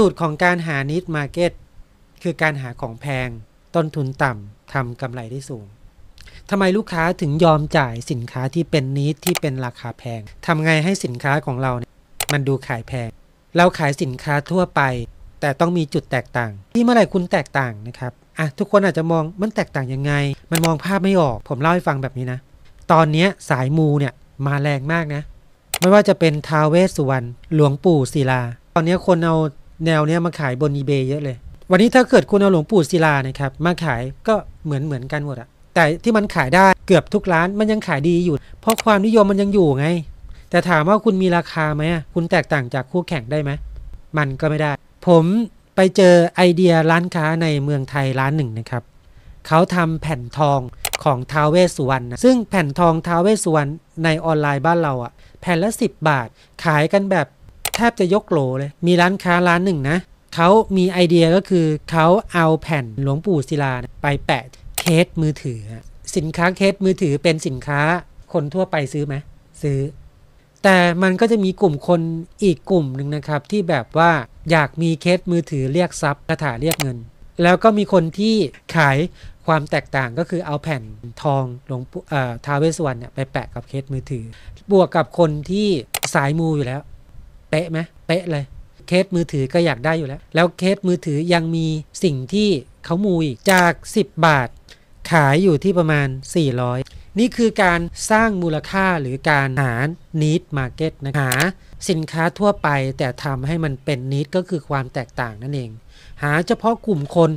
สูตรของการหานิดมาเก็ตคือการหาของแพง ต้นทุนต่ำทำกำไรได้สูงทำไมลูกค้าถึงยอมจ่ายสินค้าที่เป็นนิดที่เป็นราคาแพง ทำไงให้สินค้าของเราเนี่ยมันดูขายแพง เราขายสินค้าทั่วไป แต่ต้องมีจุดแตกต่าง ที่เมื่อไหร่คุณแตกต่างนะครับอ่ะทุกคนอาจจะมองมันแตกต่างยังไง มันมองภาพไม่ออก ผมเล่าให้ฟังแบบนี้นะ ตอนนี้สายมูเนี่ยมาแรงมากนะ ไม่ว่าจะเป็นทาวเวสสุวรรณหลวงปู่ศิลา ตอนนี้คนเอาแนวเนี้ยมาขายบนอีเบย์เยอะเลย วันนี้ถ้าเกิดคุณเอาหลวงปู่ศิลานะครับมาขายก็เหมือนเหมือนกันหมดอะแต่ที่มันขายได้เกือบทุกร้านมันยังขายดีอยู่ เพราะความนิยมมันยังอยู่ไง แต่ถามว่าคุณมีราคาไหมคุณแตกต่างจากคู่แข่งได้ไหม มันก็ไม่ได้ ผมไปเจอไอเดียร้านค้าในเมืองไทยร้านหนึ่งนะครับเขาทำแผ่นทองของท้าวเวสสุวรรณนะซึ่งแผ่นทองท้าวเวสสุวรรณในออนไลน์บ้านเราอะ่ะแผ่นละ 10 บาท ขายกันแบบแทบจะยกโหลเลย มีร้านค้าร้านหนึ่งนะ เขามีไอเดียก็คือเขาเอาแผ่นหลวงปู่ศิลาไปแปะเคสมือถือ สินค้าเคสมือถือเป็นสินค้าคนทั่วไปซื้อไหม ซื้อ แต่มันก็จะมีกลุ่มคนอีกกลุ่มหนึ่งนะครับ ที่แบบว่าอยากมีเคสมือถือเรียกทรัพย์คาถาเรียกเงิน แล้วก็มีคนที่ขายความแตกต่างก็คือเอาแผ่นทองหลวงปู่ท้าวเวสวรรณไปแปะกับเคสมือถือ บวกกับคนที่สายมูอยู่แล้วเป๊ะไหมเป๊ะเลยเคสมือถือก็อยากได้อยู่แล้ว แล้วเคสมือถือยังมีสิ่งที่เขามูยจาก 10 บาท ขายอยู่ที่ประมาณ 400 นี่คือการสร้างมูลค่าหรือการหา need market นะหาสินค้าทั่วไปแต่ทำให้มันเป็น need ก็คือความแตกต่างนั่นเอง หาเฉพาะกลุ่มคน